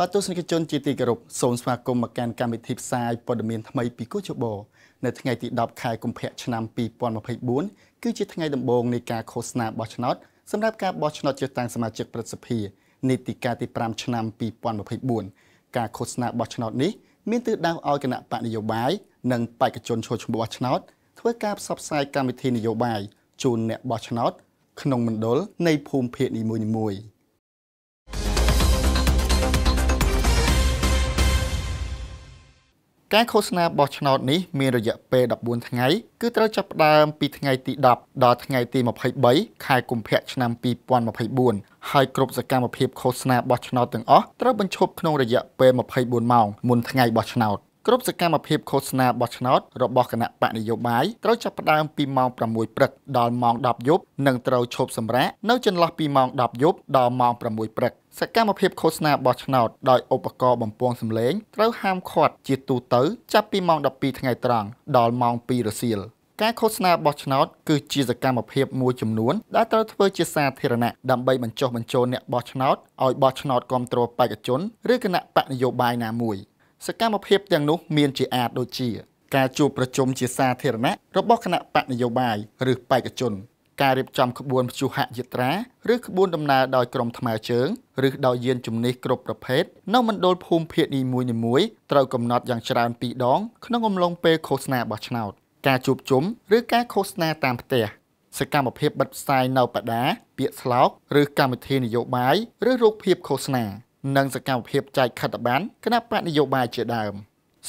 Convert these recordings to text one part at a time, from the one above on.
បាទទស្សនិកជនជាទីគោរពសូមស្វាគមន៍មកកាន់កម្មវិធីផ្សាយព័ត៌មានថ្មីពីកោះចបនៅថ្ងៃទី10ខែកុម្ភៈឆ្នាំ2024គឺជាថ្ងៃដំបូងនៃការឃោសនាបោះឆ្នោតសម្រាប់ការបោះឆ្នោតជ្រើសតាំងសមាជិកប្រសិទ្ធិនីតិកាលទី5ឆ្នាំ2024ការឃោសនាបោះឆ្នោតនេះមានទិសដៅឲ្យគណៈបកនយោបាយនិងបេក្ខជនចូលឈ្មោះបោះឆ្នោតធ្វើការផ្សព្វផ្សាយកម្មវិធីនយោបាយជូនអ្នកបោះឆ្នោតក្នុងមណ្ឌលនៃភូមិភាគនីមួយៗ។ការឃោសនាបោះឆ្នោតនេះមានរយៈពេល14ថ្ងៃគឺត្រូវចាប់ផ្ដើមពីថ្ងៃទី10ដល់ថ្ងៃទី23ខែកុម្ភៈឆ្នាំ2024ហើយគ្រប់សកម្មភាពឃោសនាបោះឆ្នោតទាំងអស់ត្រូវបញ្ឈប់ក្នុងរយៈពេល24ម៉ោងមុនថ្ងៃបោះឆ្នោតគ្រប់សកម្មភាពឃោសនាបោះឆ្នោតរបស់គណៈបកនយោបាយត្រូវចាប់ផ្ដើមពីម៉ោង6ព្រឹកដល់ម៉ោង10យប់និងត្រូវឈប់សម្រាកនៅចន្លោះពីម៉ោង10យប់ដល់ម៉ោង6ព្រឹកសកម្មភាពឃោសនាបោះឆ្នោតដោយឧបករណ៍បំពងសម្លេងត្រូវហាមឃាត់ជាទូទៅចាប់ពីម៉ោង12ថ្ងៃត្រង់ដល់ម៉ោង2រសៀលការឃោសនាបោះឆ្នោតគឺជាសកម្មភាពមួយចំនួនដែលត្រូវធ្វើជាសាធារណៈដើម្បីបញ្ចុះបញ្ចូលអ្នកបោះឆ្នោតឲ្យបោះឆ្នោតគ្រប់គ្រងបេក្ខជនឬគណៈបកនយោបាយណាមួយ។សកម្មភាពទាំងនោះមានជាអាចដូចជា ការជួបប្រជុំជាសាធារណៈរបស់គណៈបកនយោបាយឬបេក្ខជន ការរៀបចំក្បួនព្យុហយាត្រាឬក្បួនដំណើរដោយក្រុមថ្មើរជើងឬដោយយានជំនិះគ្រប់ប្រភេទនៅមណ្ឌលភូមិភាគនីមួយៗត្រូវកំណត់យ៉ាងច្រើនពីរដងក្នុងអំឡុងពេលឃោសនាបោះឆ្នោតការជួបជុំឬការឃោសនាតាមផ្ទះសកម្មភាពបិទផ្សាយនៅបដាពាក្យស្លោកឬកម្មវិធីនយោបាយឬរូបភាពឃោសនា។និងសកម្មភាពចែកខិត្តប័ណ្ណគណៈបកនយោបាយជាដើម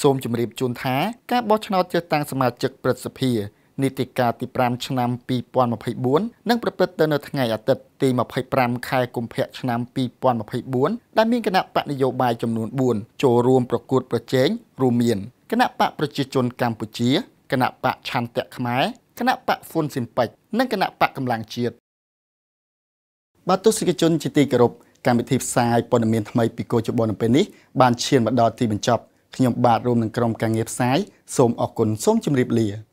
សូមជម្រាបជូនថាការបោះឆ្នោតជ្រើសតាំងសមាជិកព្រឹទ្ធសភានីតិកាលទី5ឆ្នាំ2024នឹងប្រព្រឹត្តទៅនៅថ្ងៃអាទិត្យទី25ខែកុម្ភៈឆ្នាំ2024ដែលមានគណៈបកនយោបាយចំនួន4ចូលរួមប្រកួត ប្រជែងរួមមានគណៈបកប្រជាជនកម្ពុជាគណៈបកឆន្ទៈខ្មែរគណៈបកហ្វុនស៊ីមពេចនិងគណៈបកកម្លាំងជាតិបាទទស្សនិកជនជាទីគោរពកម្មវិធីផ្សាយព័ត៌មានថ្មីពីគោចបននៅពេលនេះបានឈានមកដល់ទីបញ្ចប់ខ្ញុំបាទរួមនឹងក្រុមការងារផ្សាយសូមអរគុណសូមជម្រាបលា